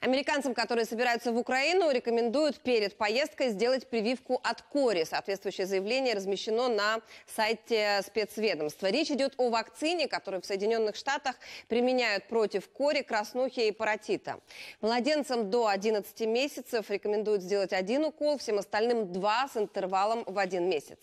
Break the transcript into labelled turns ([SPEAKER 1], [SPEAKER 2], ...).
[SPEAKER 1] Американцам, которые собираются в Украину, рекомендуют перед поездкой сделать прививку от кори. Соответствующее заявление размещено на сайте спецведомства. Речь идет о вакцине, которую в Соединенных Штатах применяют против кори, краснухи и паротита. Младенцам до 11 месяцев рекомендуют сделать один укол, всем остальным два с интервалом в один месяц.